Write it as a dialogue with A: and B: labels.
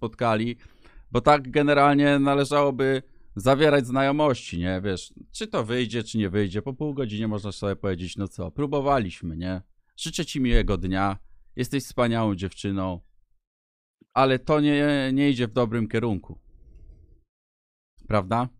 A: spotkali, bo tak generalnie należałoby zawierać znajomości, nie? Wiesz, czy to wyjdzie, czy nie wyjdzie. Po pół godzinie można sobie powiedzieć, no co, próbowaliśmy, nie? Życzę ci miłego dnia, jesteś wspaniałą dziewczyną, ale to nie, nie idzie w dobrym kierunku. Prawda?